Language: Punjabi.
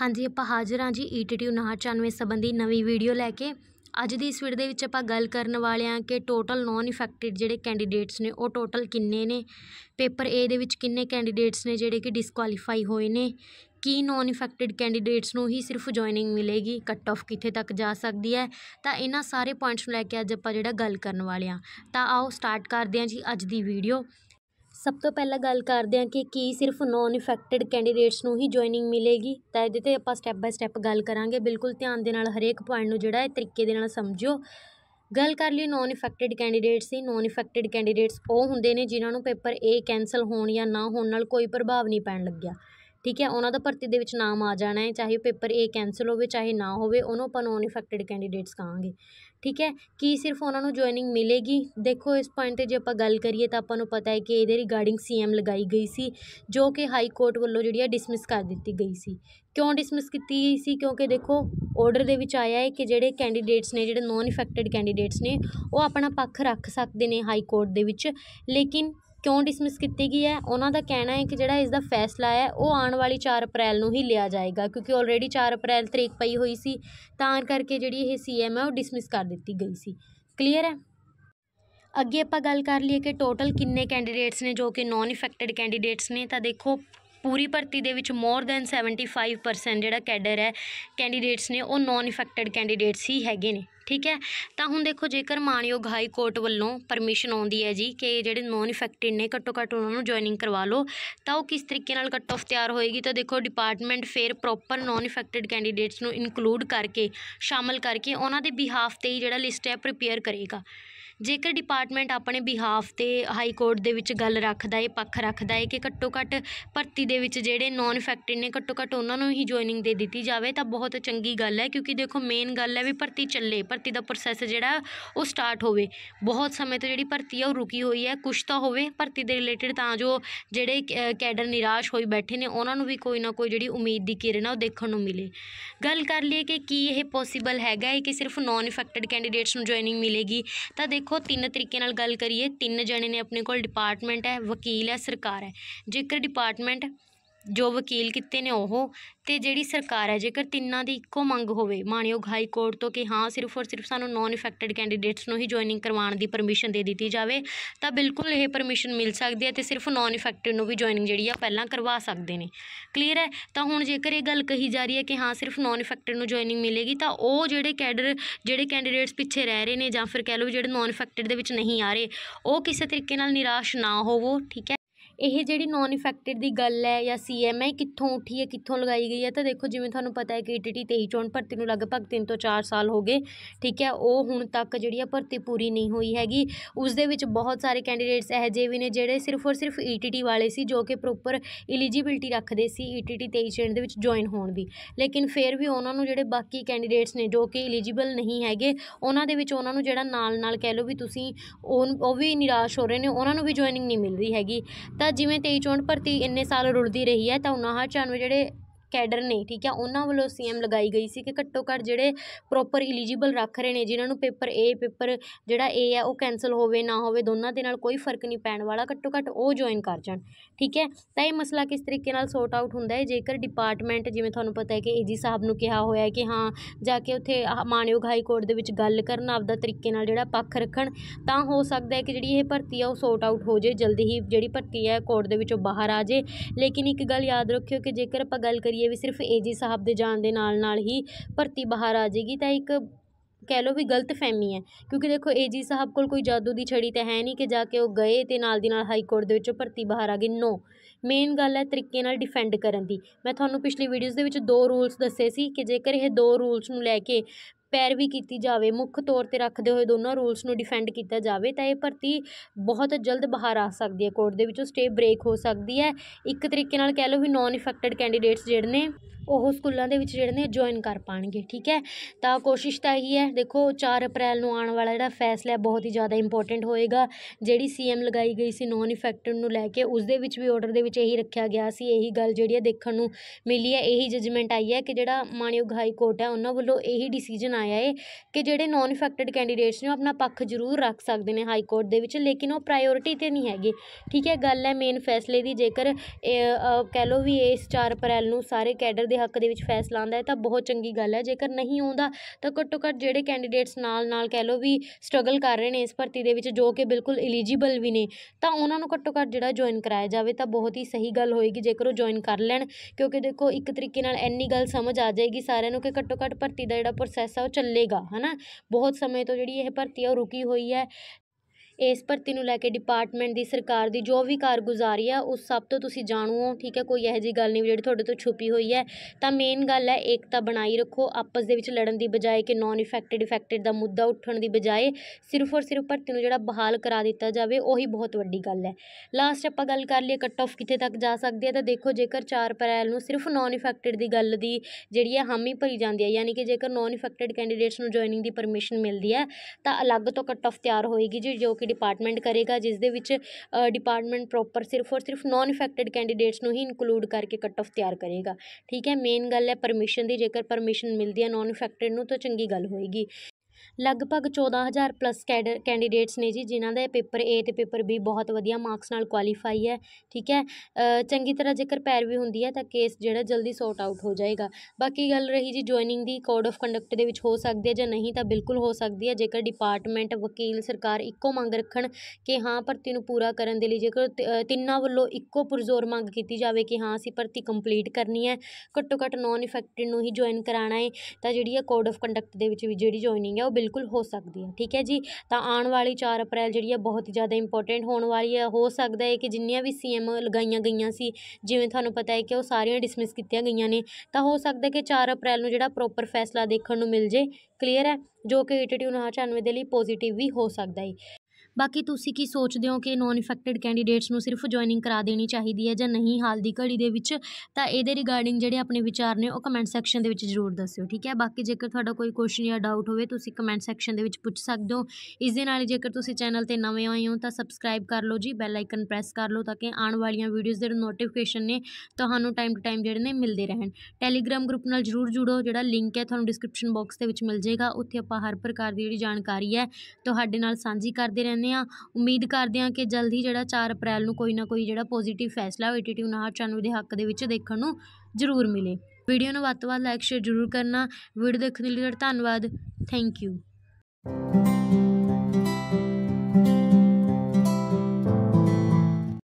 ਹਾਂਜੀ ਆਪਾਂ ਹਾਜ਼ਰ ਹਾਂ ਜੀ ਈਟੀਟੀਯੂ e 99 ਸੰਬੰਧੀ ਨਵੀਂ ਵੀਡੀਓ ਲੈ ਕੇ ਅੱਜ ਦੀ ਇਸ ਵੀਡੀਓ ਦੇ ਵਿੱਚ ਆਪਾਂ ਗੱਲ ਕਰਨ ਵਾਲੇ ਹਾਂ ਕਿ ਟੋਟਲ ਨੌਨ ਇਫੈਕਟਿਡ ਜਿਹੜੇ ਕੈਂਡੀਡੇਟਸ ਨੇ ਉਹ ਟੋਟਲ ਕਿੰਨੇ ਨੇ ਪੇਪਰ ਏ ਦੇ ਵਿੱਚ ਕਿੰਨੇ ਕੈਂਡੀਡੇਟਸ ਨੇ ਜਿਹੜੇ ਕਿ ਡਿਸਕੁਆਲੀਫਾਈ ਹੋਏ ਨੇ ਕੀ ਨੌਨ ਇਫੈਕਟਿਡ ਕੈਂਡੀਡੇਟਸ ਨੂੰ ਹੀ ਸਿਰਫ ਜੁਆਇਨਿੰਗ ਮਿਲੇਗੀ ਕੱਟ ਆਫ ਕਿੱਥੇ ਤੱਕ ਜਾ ਸਕਦੀ ਹੈ ਤਾਂ ਇਹਨਾਂ ਸਾਰੇ ਪੁਆਇੰਟਸ ਨੂੰ ਲੈ ਕੇ ਅੱਜ ਆਪਾਂ ਜਿਹੜਾ ਗੱਲ ਕਰਨ ਵਾਲੇ ਹਾਂ ਤਾਂ ਆਓ ਸਟਾਰਟ ਕਰਦੇ ਹਾਂ ਜੀ ਅੱਜ ਦੀ ਵੀਡੀਓ ਸਭ ਤੋਂ ਪਹਿਲਾਂ ਗੱਲ ਕਰਦੇ ਹਾਂ ਕਿ ਕੀ ਸਿਰਫ ਨੋਨ ਇਫੈਕਟਡ ਕੈਂਡੀਡੇਟਸ ਨੂੰ ਹੀ ਜੁਆਇਨਿੰਗ ਮਿਲੇਗੀ ਤਾਂ ਇਹਦੇ ਤੇ ਆਪਾਂ ਸਟੈਪ ਬਾਈ ਸਟੈਪ ਗੱਲ ਕਰਾਂਗੇ ਬਿਲਕੁਲ ਧਿਆਨ ਦੇ ਨਾਲ ਹਰੇਕ ਪੁਆਇੰਟ ਨੂੰ ਜਿਹੜਾ ਹੈ ਤਰੀਕੇ ਦੇ ਨਾਲ ਸਮਝਿਓ ਗੱਲ ਕਰ ਲਈ ਨੋਨ ਇਫੈਕਟਡ ਕੈਂਡੀਡੇਟਸ ਦੀ ਨੋਨ ਇਫੈਕਟਡ ਕੈਂਡੀਡੇਟਸ ਉਹ ਹੁੰਦੇ ਨੇ ਜਿਨ੍ਹਾਂ ਨੂੰ ਪੇਪਰ A ਕੈਨਸਲ ਹੋਣ ਜਾਂ ਨਾ ਹੋਣ ਨਾਲ ਕੋਈ ਪ੍ਰਭਾਵ ਨਹੀਂ ਪੈਣ ਲੱਗਿਆ ਠੀਕ ਹੈ ਉਹਨਾਂ ਦਾ ਭਰਤੀ ਦੇ ਵਿੱਚ ਨਾਮ ਆ ਜਾਣਾ ਹੈ ਚਾਹੇ ਪੇਪਰ ਏ ਕੈਨਸਲ ਹੋਵੇ ਚਾਹੇ ਨਾ ਹੋਵੇ ਉਹਨੂੰ ਆਪਾਂ ਨੋਨ ਇਫੈਕਟਿਡ ਕੈਂਡੀਡੇਟਸ ਕਹਾਂਗੇ ਠੀਕ ਹੈ ਕੀ ਸਿਰਫ ਉਹਨਾਂ ਨੂੰ ਜੁਆਇਨਿੰਗ ਮਿਲੇਗੀ ਦੇਖੋ ਇਸ ਪੁਆਇੰਟ 'ਤੇ ਜੇ ਆਪਾਂ ਗੱਲ ਕਰੀਏ ਤਾਂ ਆਪਾਂ ਨੂੰ ਪਤਾ ਹੈ ਕਿ ਇਹਦੇ ਰਿਗਾਰਡਿੰਗ ਸੀਐਮ ਲਗਾਈ ਗਈ ਸੀ ਜੋ ਕਿ ਹਾਈ ਕੋਰਟ ਵੱਲੋਂ ਜਿਹੜੀ ਹੈ ਡਿਸਮਿਸ ਕਰ ਦਿੱਤੀ ਗਈ ਸੀ ਕਿਉਂ ਡਿਸਮਿਸ ਕੀਤੀ ਗਈ ਸੀ ਕਿਉਂਕਿ ਦੇਖੋ ਆਰਡਰ ਦੇ ਵਿੱਚ ਆਇਆ ਹੈ ਕਿ ਜਿਹੜੇ ਕੈਂਡੀਡੇਟਸ ਨੇ ਜਿਹੜੇ ਨੋਨ ਇਫੈਕਟਿਡ ਕੈਂਡੀਡੇਟਸ ਨੇ ਉਹ ਆਪਣਾ ਪੱਖ ਰੱਖ ਸਕਦੇ ਨੇ ਹਾਈ ਕੋਰਟ ਦੇ ਵਿੱਚ ਲੇਕਿਨ ਕਿਉਂ ਡਿਸਮਿਸ ਕੀਤੀ ਗਈ ਹੈ ਉਹਨਾਂ ਦਾ ਕਹਿਣਾ ਹੈ ਕਿ ਜਿਹੜਾ ਇਸ ਦਾ ਫੈਸਲਾ ਹੈ ਉਹ ਆਉਣ ਵਾਲੀ 4 ਅਪ੍ਰੈਲ ਨੂੰ ਹੀ ਲਿਆ ਜਾਏਗਾ ਕਿਉਂਕਿ ਆਲਰੇਡੀ 4 ਅਪ੍ਰੈਲ ਤਰੀਕ ਪਈ ਹੋਈ ਸੀ ਤਾਂ ਕਰਕੇ ਜਿਹੜੀ ਇਹ ਸੀਐਮ ਹੈ ਉਹ ਡਿਸਮਿਸ ਕਰ ਦਿੱਤੀ ਗਈ ਸੀ ਕਲੀਅਰ ਹੈ ਅੱਗੇ ਆਪਾਂ ਗੱਲ ਕਰ ਲਈਏ ਕਿ ਟੋਟਲ ਕਿੰਨੇ ਕੈਂਡੀਡੇਟਸ ਨੇ ਜੋ ਕਿ ਨਾਨ ਇਫੈਕਟਡ ਕੈਂਡੀਡੇਟਸ ਨੇ ਤਾਂ ਦੇਖੋ ਪੂਰੀ ਭਰਤੀ ਦੇ ਵਿੱਚ ਮੋਰ ਦੈਨ 75% ਜਿਹੜਾ ਕੈਡਰ ਹੈ ਕੈਂਡੀਡੇਟਸ ਨੇ ਉਹ ਨਾਨ ਇਫੈਕਟਡ ਕੈਂਡੀਡੇਟਸ ਹੀ ਹੈਗੇ ਨੇ ਠੀਕ ਹੈ ਤਾਂ ਹੁਣ ਦੇਖੋ ਜੇਕਰ ਮਾਨਯੋਗ ਹਾਈ ਕੋਰਟ ਵੱਲੋਂ ਪਰਮਿਸ਼ਨ ਆਉਂਦੀ ਹੈ ਜੀ ਕਿ ਜਿਹੜੇ ਨੋਨ ਇਫੈਕਟਿਡ ਨੇ ਘੱਟੋ ਘੱਟ ਉਹਨਾਂ ਨੂੰ ਜੁਆਇਨਿੰਗ ਕਰਵਾ ਲਓ ਤਾਂ ਉਹ ਕਿਸ ਤਰੀਕੇ ਨਾਲ ਕੱਟ ਆਫ ਤਿਆਰ ਹੋਏਗੀ ਤਾਂ ਦੇਖੋ ਡਿਪਾਰਟਮੈਂਟ ਫੇਰ ਪ੍ਰੋਪਰ ਨੋਨ ਇਫੈਕਟਿਡ ਕੈਂਡੀਡੇਟਸ ਨੂੰ ਇਨਕਲੂਡ ਕਰਕੇ ਸ਼ਾਮਲ ਕਰਕੇ ਉਹਨਾਂ ਦੇ ਬਿਹਾਫ ਤੇ ਹੀ ਜਿਹੜਾ ਲਿਸਟ ਹੈ ਪ੍ਰੀਪੇਅਰ ਕਰੇਗਾ ਜੇਕਰ ਡਿਪਾਰਟਮੈਂਟ ਆਪਣੇ ਬਿਹਾਫ 'ਤੇ ਹਾਈ ਕੋਰਟ ਦੇ ਵਿੱਚ ਗੱਲ ਰੱਖਦਾ ਹੈ ਪੱਖ ਰੱਖਦਾ ਹੈ ਕਿ ਘੱਟੋ ਘੱਟ ਭਰਤੀ ਦੇ ਵਿੱਚ ਜਿਹੜੇ ਨਾਨ ਫੈਕਟਰੀ ਨੇ ਘੱਟੋ ਘੱਟ ਉਹਨਾਂ ਨੂੰ ਹੀ ਜੁਆਇਨਿੰਗ ਦੇ ਦਿੱਤੀ ਜਾਵੇ ਤਾਂ ਬਹੁਤ ਚੰਗੀ ਗੱਲ ਹੈ ਕਿਉਂਕਿ ਦੇਖੋ ਮੇਨ ਗੱਲ ਹੈ ਵੀ ਭਰਤੀ ਚੱਲੇ ਭਰਤੀ ਦਾ ਪ੍ਰੋਸੈਸ ਜਿਹੜਾ ਉਹ ਸਟਾਰਟ ਹੋਵੇ ਬਹੁਤ ਸਮੇਂ ਤੋਂ ਜਿਹੜੀ ਭਰਤੀ ਆ ਉਹ ਰੁਕੀ ਹੋਈ ਹੈ ਕੁਝ ਤਾਂ ਹੋਵੇ ਭਰਤੀ ਦੇ ਰਿਲੇਟਡ ਤਾਂ ਜੋ ਜਿਹੜੇ ਕੈਡਰ ਨਿਰਾਸ਼ ਹੋਈ ਬੈਠੇ ਨੇ ਉਹਨਾਂ ਨੂੰ ਵੀ ਕੋਈ ਨਾ ਕੋਈ ਜਿਹੜੀ ਉਮੀਦ ਦੀ ਕਿਰਨ ਆ ਉਹ ਦੇਖਣ ਨੂੰ ਮਿਲੇ ਗੱਲ ਕਰ ਲਈਏ ਕਿ ਕੀ ਇਹ ਪੋਸੀਬਲ ਹੈਗਾ ਹੈ ਕਿ ਸਿਰਫ ਨਾਨ ਇਫੈਕਟਡ ਕੈਂਡੀਡੇਟਸ ਨੂੰ ਜੁਆਇਨਿੰਗ ਮਿਲੇਗੀ ਤਾਂ ਦੇਖੋ ਤਿੰਨ ਤਰੀਕੇ ਨਾਲ ਗੱਲ ਕਰੀਏ ਤਿੰਨ ਜਣੇ ਨੇ ਆਪਣੇ ਕੋਲ ਡਿਪਾਰਟਮੈਂਟ ਹੈ ਵਕੀਲ ਹੈ ਸਰਕਾਰ ਹੈ ਜੇਕਰ ਡਿਪਾਰਟਮੈਂਟ ਜੋ ਵਕੀਲ ਕਿਤੇ ਨੇ ਉਹ ਤੇ ਜਿਹੜੀ ਸਰਕਾਰ ਹੈ ਜੇਕਰ ਤਿੰਨਾਂ ਦੀ ਇੱਕੋ ਮੰਗ ਹੋਵੇ ਮਾਨਯੋਗ ਹਾਈ ਕੋਰਟ ਤੋਂ ਕਿ ਹਾਂ ਸਿਰਫ ਔਰ ਸਿਰਫ ਸਾਨੂੰ ਨੋਨ ਇਫੈਕਟਡ ਕੈਂਡੀਡੇਟਸ ਨੂੰ ਹੀ ਜੁਆਇਨਿੰਗ ਕਰਵਾਉਣ ਦੀ ਪਰਮਿਸ਼ਨ ਦੇ ਦਿੱਤੀ ਜਾਵੇ ਤਾਂ ਬਿਲਕੁਲ ਇਹ ਪਰਮਿਸ਼ਨ ਮਿਲ ਸਕਦੀ ਹੈ ਤੇ ਸਿਰਫ ਨੋਨ ਇਫੈਕਟਡ ਨੂੰ ਵੀ ਜੁਆਇਨਿੰਗ ਜਿਹੜੀ ਆ ਪਹਿਲਾਂ ਕਰਵਾ ਸਕਦੇ ਨੇ ਕਲੀਅਰ ਹੈ ਤਾਂ ਹੁਣ ਜੇਕਰ ਇਹ ਗੱਲ ਕਹੀ ਜਾ ਰਹੀ ਹੈ ਕਿ ਹਾਂ ਸਿਰਫ ਨੋਨ ਇਫੈਕਟਡ ਨੂੰ ਜੁਆਇਨਿੰਗ ਮਿਲੇਗੀ ਤਾਂ ਉਹ ਜਿਹੜੇ ਕੈਡਰ ਜਿਹੜੇ ਕੈਂਡੀਡੇਟਸ ਪਿੱਛੇ ਰਹਿ ਰਹੇ ਨੇ ਜਾਂ ਫਿਰ ਕਹਿ ਲਓ ਜਿਹੜੇ ਨੋਨ ਇਫੈਕਟਡ ਦੇ ਵਿੱਚ ਨਹੀਂ ਆ ਰਹੇ ਉਹ ਕਿਸੇ ਤਰੀਕੇ ਨਾਲ ਨਿਰਾਸ਼ ਨਾ ਹੋਵੋ ਠੀਕ ਹੈ ਇਹ ਜਿਹੜੀ ਨੌਨ ਇਫੈਕਟਿਡ ਦੀ ਗੱਲ ਹੈ ਜਾਂ ਸੀਐਮਏ ਕਿੱਥੋਂ ਉੱਠੀ ਹੈ ਕਿੱਥੋਂ ਲਗਾਈ ਗਈ ਹੈ ਤਾਂ ਦੇਖੋ ਜਿਵੇਂ ਤੁਹਾਨੂੰ ਪਤਾ ਹੈ ਕਿ ਟੀ e 23 ਚੋਣ ਭਰਤੀ ਨੂੰ ਲਗਭਗ 3 ਤੋਂ 4 ਸਾਲ ਹੋ ਗਏ ਠੀਕ ਹੈ ਉਹ ਹੁਣ ਤੱਕ ਜਿਹੜੀ ਹੈ ਭਰਤੀ ਪੂਰੀ ਨਹੀਂ ਹੋਈ ਹੈਗੀ ਉਸ ਦੇ ਵਿੱਚ ਬਹੁਤ ਸਾਰੇ ਕੈਂਡੀਡੇਟਸ ਇਹ ਜੇ ਵੀ ਨੇ ਜਿਹੜੇ ਸਿਰਫ ਔਰ ਸਿਰਫ ਈਟੀਟੀ e ਵਾਲੇ ਸੀ ਜੋ ਕਿ ਪ੍ਰੋਪਰ ਐਲੀਜੀਬਿਲਟੀ ਰੱਖਦੇ ਸੀ ਈਟੀਟੀ 23 ਚੇਨ ਦੇ ਵਿੱਚ ਜੁਆਇਨ ਹੋਣ ਦੀ ਲੇਕਿਨ ਫਿਰ ਵੀ ਉਹਨਾਂ ਨੂੰ ਜਿਹੜੇ ਬਾਕੀ ਕੈਂਡੀਡੇਟਸ ਨੇ ਜੋ ਕਿ ਐਲੀਜੀਬਲ ਨਹੀਂ ਹੈਗੇ ਉਹਨਾਂ ਦੇ ਵਿੱਚ ਉਹਨਾਂ ਨੂੰ ਜਿਹੜਾ ਨਾਲ ਨਾਲ ਕਹਿ ਲਓ ਵੀ ਤੁਸੀਂ ਉਹ ਵੀ ਨਿਰਾਸ਼ ਹੋ ਰਹੇ ਨੇ ਉਹਨਾਂ ਨੂੰ ਵੀ ਜੁਆਇਨਿੰਗ ਨਹੀਂ ਮਿਲ ਰਹੀ ਹੈਗੀ ਤਾਂ ਜਿਵੇਂ ਤੇਈ ਚੋਣ ਭਰਤੀ ਇੰਨੇ ਸਾਲ ਰੁਲਦੀ ਰਹੀ ਹੈ ਤਾਂ ਉਨਾਹਠ ਛਿਆਨਵੇਂ ਜਿਹੜੇ ਕੈਡਰ ਨੇ ਠੀਕ ਹੈ ਉਹਨਾਂ ਵੱਲੋਂ ਸੀਐਮ ਲਗਾਈ ਗਈ ਸੀ ਕਿ ਘੱਟੋ ਘੱਟ ਜਿਹੜੇ ਪ੍ਰੋਪਰ ਇਲੀਜੀਬਲ ਰੱਖ ਰਹੇ ਨੇ ਜਿਨ੍ਹਾਂ ਨੂੰ ਪੇਪਰ ਏ ਪੇਪਰ ਜਿਹੜਾ ਏ ਆ ਉਹ ਕੈਨਸਲ ਹੋਵੇ ਨਾ ਹੋਵੇ ਦੋਨਾਂ ਦੇ ਨਾਲ ਕੋਈ ਫਰਕ ਨਹੀਂ ਪੈਣ ਵਾਲਾ ਘੱਟੋ ਘੱਟ ਉਹ ਜੁਆਇਨ ਕਰ ਜਾਣ ਠੀਕ ਹੈ ਤਾਂ ਇਹ ਮਸਲਾ ਕਿਸ ਤਰੀਕੇ ਨਾਲ ਸੋਰਟ ਆਊਟ ਹੁੰਦਾ ਹੈ ਜੇਕਰ ਡਿਪਾਰਟਮੈਂਟ ਜਿਵੇਂ ਤੁਹਾਨੂੰ ਪਤਾ ਹੈ ਕਿ ਏਜੀ ਸਾਹਿਬ ਨੂੰ ਕਿਹਾ ਹੋਇਆ ਕਿ ਹਾਂ ਜਾ ਕੇ ਉੱਥੇ ਮਾਨਯੋਗ ਹਾਈ ਕੋਰਟ ਦੇ ਵਿੱਚ ਗੱਲ ਕਰਨ ਆਪਦਾ ਤਰੀਕੇ ਨਾਲ ਜਿਹੜਾ ਪੱਖ ਰੱਖਣ ਤਾਂ ਹੋ ਸਕਦਾ ਹੈ ਕਿ ਜਿਹੜੀ ਇਹ ਭਰਤੀ ਆ ਉਹ ਸੋਰਟ ਆਊਟ ਹੋ ਜੇ ਜਲਦੀ ਹੀ ਜਿਹੜੀ ਭਰਤੀ ਹੈ ਕੋਰਟ ਦੇ ਵਿੱਚੋਂ ਬਾਹਰ ਆ ਜਾਏ ਲੇਕਿਨ ਇੱਕ ਗੱਲ ਯਾਦ ਰੱਖਿਓ ਕਿ ਜੇਕਰ ਆਪਾਂ ਗੱਲ ਕਰੀਏ ਹੈ ਵੀ ਸਿਰਫ ਏਜੀ ਸਾਹਿਬ ਦੇ ਜਾਣ ਦੇ ਨਾਲ ਨਾਲ ਹੀ ਭਰਤੀ ਬਾਹਰ ਆ ਜਾਏਗੀ ਤਾਂ ਇੱਕ ਕਹਿ ਲੋ ਵੀ ਗਲਤ ਫਹਿਮੀ ਹੈ ਕਿਉਂਕਿ ਦੇਖੋ ਏਜੀ ਸਾਹਿਬ ਕੋਲ ਕੋਈ ਜਾਦੂ ਦੀ ਛੜੀ ਤਾਂ ਹੈ ਨਹੀਂ ਕਿ ਜਾ ਕੇ ਉਹ ਗਏ ਤੇ ਨਾਲ ਦੀ ਨਾਲ ਹਾਈ ਕੋਰਟ ਦੇ ਵਿੱਚੋਂ ਭਰਤੀ ਬਾਹਰ ਆ ਗਈ ਨੋ ਮੇਨ ਗੱਲ ਹੈ ਤਰੀਕੇ ਨਾਲ ਡਿਫੈਂਡ ਕਰਨ ਦੀ ਮੈਂ ਤੁਹਾਨੂੰ ਪਿਛਲੀ ਵੀਡੀਓਜ਼ ਦੇ ਵਿੱਚ ਦੋ ਰੂਲਸ ਦੱਸੇ ਸੀ ਕਿ ਜੇਕਰ ਇਹ ਦੋ ਰੂਲਸ ਨੂੰ ਲੈ ਕੇ ਪੈਰਵੀ ਕੀਤੀ ਜਾਵੇ ਮੁੱਖ ਤੌਰ 'ਤੇ ਰੱਖਦੇ ਹੋਏ ਦੋਨਾਂ ਰੂਲਸ ਨੂੰ ਡਿਫੈਂਡ ਕੀਤਾ ਜਾਵੇ ਤਾਂ ਇਹ ਭਰਤੀ ਬਹੁਤ ਜਲਦ ਬਾਹਰ ਆ ਸਕਦੀ ਹੈ ਕੋਰਟ ਦੇ ਵਿੱਚੋਂ ਸਟੇ ਬ੍ਰੇਕ ਹੋ ਸਕਦੀ ਹੈ ਇੱਕ ਤਰੀਕੇ ਨਾਲ ਕਹਿ ਲਓ ਵੀ ਨੌਨ ਇਫੈਕਟਡ ਕੈਂਡੀਡੇਟਸ ਜਿਹੜੇ ਨੇ ਉਹ ਸਕੂਲਾਂ ਦੇ ਵਿੱਚ ਜਿਹੜੇ ਨੇ ਜੁਆਇਨ ਕਰ ਪਾਣਗੇ ਠੀਕ ਹੈ ਤਾਂ ਕੋਸ਼ਿਸ਼ ਤਾਂ ਇਹੀ ਹੈ ਦੇਖੋ 4 ਅਪ੍ਰੈਲ ਨੂੰ ਆਉਣ ਵਾਲਾ ਜਿਹੜਾ ਫੈਸਲਾ ਬਹੁਤ ਹੀ ਜ਼ਿਆਦਾ ਇੰਪੋਰਟੈਂਟ ਹੋਏਗਾ ਜਿਹੜੀ ਸੀਐਮ ਲਗਾਈ ਗਈ ਸੀ ਨੌਨ ਇਫੈਕਟਿਵ ਨੂੰ ਲੈ ਕੇ ਉਸ ਦੇ ਵਿੱਚ ਵੀ ਆਰਡਰ ਦੇ ਵਿੱਚ ਇਹੀ ਰੱਖਿਆ ਗਿਆ ਸੀ ਇਹੀ ਗੱਲ ਜਿਹੜੀ ਹੈ ਦੇਖਣ ਨੂੰ ਮਿਲੀ ਹੈ ਇਹੀ ਜਜਮੈਂਟ ਆਈ ਹੈ ਕਿ ਜਿਹੜਾ ਮਾਨਯੋਗ ਹਾਈ ਕੋਰਟ ਹੈ ਉਹਨਾਂ ਵੱਲੋਂ ਇਹੀ ਡਿਸੀਜਨ ਆਇਆ ਹੈ ਕਿ ਜਿਹੜੇ ਨੌਨ ਇਫੈਕਟਡ ਕੈਂਡੀਡੇਟਸ ਨੇ ਆਪਣਾ ਪੱਖ ਜ਼ਰੂਰ ਰੱਖ ਸਕਦੇ ਨੇ ਹਾਈ ਕੋਰਟ ਦੇ ਵਿੱਚ ਲੇਕਿਨ ਉਹ ਪ੍ਰਾਇੋਰਟੀ ਤੇ ਨਹੀਂ ਹੈਗੇ ਠੀਕ ਹੈ ਗੱਲ ਹੈ ਮੇਨ ਫੈਸਲੇ ਦੀ ਜੇਕਰ ਕਹਿ ਲਓ ਵੀ ਇਸ 4 ਅਪ੍ਰੈਲ ਨੂੰ ਸਾਰੇ ਕੈਡਰ ਦੇ ਹੱਕ ਦੇ ਵਿੱਚ ਫੈਸਲਾ ਆਉਂਦਾ ਹੈ ਤਾਂ ਬਹੁਤ ਚੰਗੀ ਗੱਲ ਹੈ ਜੇਕਰ ਨਹੀਂ ਆਉਂਦਾ ਤਾਂ ਘੱਟੋ ਘੱਟ ਜਿਹੜੇ ਕੈਂਡੀਡੇਟਸ ਨਾਲ ਨਾਲ ਕਹਿ ਲੋ ਵੀ ਸਟਰਗਲ ਕਰ ਰਹੇ ਨੇ ਇਸ ਭਰਤੀ ਦੇ ਵਿੱਚ ਜੋ ਕਿ ਬਿਲਕੁਲ ਐਲੀਜੀਬਲ ਵੀ ਨੇ ਤਾਂ ਉਹਨਾਂ ਨੂੰ ਘੱਟੋ ਘੱਟ ਜਿਹੜਾ ਜੁਆਇਨ ਕਰਾਇਆ ਜਾਵੇ ਤਾਂ ਬਹੁਤ ਹੀ ਸਹੀ ਗੱਲ ਹੋਏਗੀ ਜੇਕਰ ਉਹ ਜੁਆਇਨ ਕਰ ਲੈਣ ਕਿਉਂਕਿ ਦੇਖੋ ਇੱਕ ਤਰੀਕੇ ਨਾਲ ਐਨੀ ਗੱਲ ਸਮਝ ਆ ਜਾਏਗੀ ਸਾਰਿਆਂ ਨੂੰ ਕਿ ਘੱਟੋ ਘੱਟ ਭਰਤੀ ਦਾ ਜਿਹੜਾ ਪ੍ਰੋਸੈਸ ਆ ਉਹ ਚੱਲੇਗਾ ਹਨਾ ਬਹੁਤ ਸਮੇਂ ਤੋਂ ਜਿਹੜੀ ਇਹ ਭਰਤੀ ਆ ਉਹ ਰੁਕੀ ਹੋਈ ਹੈ ਇਸ ਭਰਤੀ ਨੂੰ ਲੈ ਕੇ ਡਿਪਾਰਟਮੈਂਟ ਦੀ ਸਰਕਾਰ ਦੀ ਜੋ ਵੀ ਕਾਰਗੁਜ਼ਾਰੀ ਆ ਉਸ ਸਭ ਤੋਂ ਤੁਸੀਂ ਜਾਣੂ ਹੋ ਠੀਕ ਹੈ ਕੋਈ ਇਹੋ ਜੀ ਗੱਲ ਨਹੀਂ ਜਿਹੜੀ ਤੁਹਾਡੇ ਤੋਂ ਛੁਪੀ ਹੋਈ ਹੈ ਤਾਂ ਮੇਨ ਗੱਲ ਹੈ ਏਕਤਾ ਬਣਾਈ ਰੱਖੋ ਆਪਸ ਦੇ ਵਿੱਚ ਲੜਨ ਦੀ ਬਜਾਏ ਕਿ ਨੌਨ ਇਫੈਕਟਿਡ ਇਫੈਕਟਿਡ ਦਾ ਮੁੱਦਾ ਉੱਠਣ ਦੀ ਬਜਾਏ ਸਿਰਫ ਔਰ ਸਿਰਫ ਭਰਤੀ ਨੂੰ ਜਿਹੜਾ ਬਹਾਲ ਕਰਾ ਦਿੱਤਾ ਜਾਵੇ ਉਹੀ ਬਹੁਤ ਵੱਡੀ ਗੱਲ ਹੈ ਲਾਸਟ ਆਪਾਂ ਗੱਲ ਕਰ ਲਈਏ ਕੱਟ ਆਫ ਕਿੱਥੇ ਤੱਕ ਜਾ ਸਕਦੀ ਹੈ ਤਾਂ ਦੇਖੋ ਜੇਕਰ 4 ਅਪ੍ਰੈਲ ਨੂੰ ਸਿਰਫ ਨੌਨ ਇਫੈਕਟਿਡ ਦੀ ਗੱਲ ਦੀ ਜਿਹੜੀ ਹੈ ਹਾਮੀ ਭਰੀ ਜਾਂਦੀ ਹੈ ਯਾਨੀ ਕਿ ਜੇਕਰ ਨੌਨ ਇਫੈਕਟਿਡ ਕੈਂਡੀਡੇਟਸ ਨੂੰ ਜੁਆਇਨਿੰਗ ਦੀ ਪਰਮਿਸ਼ਨ ਮਿਲਦੀ ਹੈ ਤਾਂ ਅਲੱਗ ਤੋਂ ਕੱਟ ਆਫ ਤਿਆਰ ਹੋਏਗੀ ਜੀ ਜੋ ਕਿ ਕਿ ਡਿਪਾਰਟਮੈਂਟ ਕਰੇਗਾ ਜਿਸ ਦੇ ਵਿੱਚ ਡਿਪਾਰਟਮੈਂਟ ਪ੍ਰੋਪਰ ਸਿਰਫ ਔਰ ਸਿਰਫ ਨਾਨ ਇਫੈਕਟਡ ਕੈਂਡੀਡੇਟਸ ਨੂੰ ਹੀ ਇਨਕਲੂਡ ਕਰਕੇ ਕੱਟ ਆਫ ਤਿਆਰ ਕਰੇਗਾ ਠੀਕ ਹੈ ਮੇਨ ਗੱਲ ਹੈ ਪਰਮਿਸ਼ਨ ਦੀ ਜੇਕਰ ਪਰਮਿਸ਼ਨ ਮਿਲਦੀ ਹੈ ਨਾਨ ਇਫੈਕਟਡ ਨੂੰ ਤਾਂ ਚੰਗੀ ਗੱਲ ਹੋਏਗੀ ਲਗਭਗ 14000 ਪਲੱਸ ਕੈਂਡੀਡੇਟਸ ਨੇ ਜੀ ਜਿਨ੍ਹਾਂ ਦੇ ਪੇਪਰ A ਤੇ ਪੇਪਰ B ਬਹੁਤ ਵਧੀਆ ਮਾਰਕਸ ਨਾਲ ਕੁਆਲੀਫਾਈ ਹੈ ਠੀਕ ਹੈ ਚੰਗੀ ਤਰ੍ਹਾਂ ਜੇਕਰ ਪੈਰ ਵੀ ਹੁੰਦੀ ਹੈ ਤਾਂ ਕੇਸ ਜਿਹੜਾ ਜਲਦੀ ਸੌਟ ਆਊਟ ਹੋ ਜਾਏਗਾ ਬਾਕੀ ਗੱਲ ਰਹੀ ਜੀ ਜੁਆਇਨਿੰਗ ਦੀ ਕੋਡ ਆਫ ਕੰਡਕਟ ਦੇ ਵਿੱਚ ਹੋ ਸਕਦੀ ਹੈ ਜਾਂ ਨਹੀਂ ਤਾਂ ਬਿਲਕੁਲ ਹੋ ਸਕਦੀ ਹੈ ਜੇਕਰ ਡਿਪਾਰਟਮੈਂਟ ਵਕੀਲ ਸਰਕਾਰ ਇੱਕੋ ਮੰਗ ਰੱਖਣ ਕਿ ਹਾਂ ਭਰਤੀ ਨੂੰ ਪੂਰਾ ਕਰਨ ਦੇ ਲਈ ਜੇਕਰ ਤਿੰਨਾਂ ਵੱਲੋਂ ਇੱਕੋ ਪੁਰਜ਼ੋਰ ਮੰਗ ਕੀਤੀ ਜਾਵੇ ਕਿ ਹਾਂ ਅਸੀਂ ਭਰਤੀ ਕੰਪਲੀਟ ਕਰਨੀ ਹੈ ਘੱਟੋ ਘੱਟ ਨੌਨ ਇਫੈਕਟਿਡ ਨੂੰ ਹੀ ਜੁਆਇਨ ਕਰਾਣਾ ਹੈ ਤਾਂ ਜਿਹੜੀ ਹੈ ਕੋਡ ਆਫ ਕੰਡਕਟ ਦੇ ਵਿੱਚ ਵੀ ਜਿਹੜੀ ਜੁਆਇਨਿੰਗ ਹੈ ਉਹ ਬਿਲਕੁਲ ਹੋ ਸਕਦੀ ਹੈ ਠੀਕ ਹੈ ਜੀ ਤਾਂ ਆਉਣ ਵਾਲੀ 4 ਅਪ੍ਰੈਲ ਜਿਹੜੀ ਹੈ ਬਹੁਤ ਹੀ ਜ਼ਿਆਦਾ ਇੰਪੋਰਟੈਂਟ ਹੋਣ ਵਾਲੀ ਹੈ ਹੋ ਸਕਦਾ ਹੈ ਕਿ ਜਿੰਨੀਆਂ ਵੀ ਸੀਐਮ ਲਗਾਈਆਂ ਗਈਆਂ ਸੀ ਜਿਵੇਂ ਤੁਹਾਨੂੰ ਪਤਾ ਹੈ ਕਿ ਉਹ ਸਾਰੀਆਂ ਡਿਸਮਿਸ ਕੀਤੀਆਂ ਗਈਆਂ ਨੇ ਤਾਂ ਹੋ ਸਕਦਾ ਕਿ 4 ਅਪ੍ਰੈਲ ਨੂੰ ਜਿਹੜਾ ਪ੍ਰੋਪਰ ਫੈਸਲਾ ਦੇਖਣ ਨੂੰ ਮਿਲ ਜੇ ਕਲੀਅਰ ਹੈ ਜੋ ਕਿ 8294 ਦੇ ਲਈ ਪੋਜ਼ਿਟਿਵ ਵੀ ਹੋ ਸਕਦਾ ਹੈ ਬਾਕੀ ਤੁਸੀਂ ਕੀ ਸੋਚਦੇ ਹੋ ਕਿ ਨੋਨ ਇਫੈਕਟਡ ਕੈਂਡੀਡੇਟਸ ਨੂੰ ਸਿਰਫ ਜੁਆਇਨਿੰਗ ਕਰਾ ਦੇਣੀ ਚਾਹੀਦੀ ਹੈ ਜਾਂ ਨਹੀਂ ਹਾਲ ਦੀ ਘੜੀ ਦੇ ਵਿੱਚ ਤਾਂ ਇਹਦੇ ਰਿਗਾਰਡਿੰਗ ਜਿਹੜੇ ਆਪਣੇ ਵਿਚਾਰ ਨੇ ਉਹ ਕਮੈਂਟ ਸੈਕਸ਼ਨ ਦੇ ਵਿੱਚ ਜ਼ਰੂਰ ਦੱਸਿਓ ਠੀਕ ਹੈ ਬਾਕੀ ਜੇਕਰ ਤੁਹਾਡਾ ਕੋਈ ਕੁਐਸਚਨ ਜਾਂ ਡਾਊਟ ਹੋਵੇ ਤੁਸੀਂ ਕਮੈਂਟ ਸੈਕਸ਼ਨ ਦੇ ਵਿੱਚ ਪੁੱਛ ਸਕਦੇ ਹੋ ਇਸ ਦੇ ਨਾਲ ਜੇਕਰ ਤੁਸੀਂ ਚੈਨਲ ਤੇ ਨਵੇਂ ਆਏ ਹੋ ਤਾਂ ਸਬਸਕ੍ਰਾਈਬ ਕਰ ਲਓ ਜੀ ਬੈਲ ਆਈਕਨ ਪ੍ਰੈਸ ਕਰ ਲਓ ਤਾਂ ਕਿ ਆਉਣ ਵਾਲੀਆਂ ਵੀਡੀਓਜ਼ ਦੇ ਨੋਟੀਫਿਕੇਸ਼ਨ ਨੇ ਤੁਹਾਨੂੰ ਟਾਈਮ ਟੂ ਟਾਈਮ ਜਿਹੜੇ ਨੇ ਮਿਲਦੇ ਰਹਿਣ ਟੈਲੀਗ੍ਰਾਮ ਗਰੁੱਪ ਨਾਲ ਜ਼ਰੂਰ ਜੁੜੋ ਜਿਹੜਾ ਲਿੰਕ ਹੈ ਤੁਹਾਨੂੰ ਡਿਸਕ੍ਰਿਪਸ਼ਨ ਬਾਕਸ ਦੇ ਵਿੱਚ ਮਿਲ ਜਾਏਗਾ ਉੱਥੇ ਆਪਾਂ ਹਰ ਪ੍ਰਕਾਰ ਦੀ ਜਿਹੜੀ ਜਾਣਕਾਰੀ ਹੈ ਤੁਹਾਡੇ ਨਾਲ ਸਾਂਝੀ ਕਰਦੇ ਰਹਿੰਦੇ ਚਾਹੁੰਦੇ ਹਾਂ ਉਮੀਦ ਕਰਦੇ ਹਾਂ ਕਿ ਜਲਦ ਹੀ ਜਿਹੜਾ 4 ਅਪ੍ਰੈਲ ਨੂੰ ਕੋਈ ਨਾ ਕੋਈ ਜਿਹੜਾ ਪੋਜ਼ਿਟਿਵ ਫੈਸਲਾ ਹੋਵੇ ਟੀ ਟੀ ਦੇ ਹੱਕ ਦੇ ਵਿੱਚ ਦੇਖਣ ਨੂੰ ਜ਼ਰੂਰ ਮਿਲੇ ਵੀਡੀਓ ਨੂੰ ਵੱਧ ਤੋਂ ਵੱਧ ਲਾਈਕ ਸ਼ੇਅਰ ਜ਼ਰੂਰ ਕਰਨਾ ਵੀਡੀਓ ਦੇਖਣ ਲਈ ਤੁਹਾਡਾ ਧੰਨਵਾਦ ਥੈਂਕ ਯੂ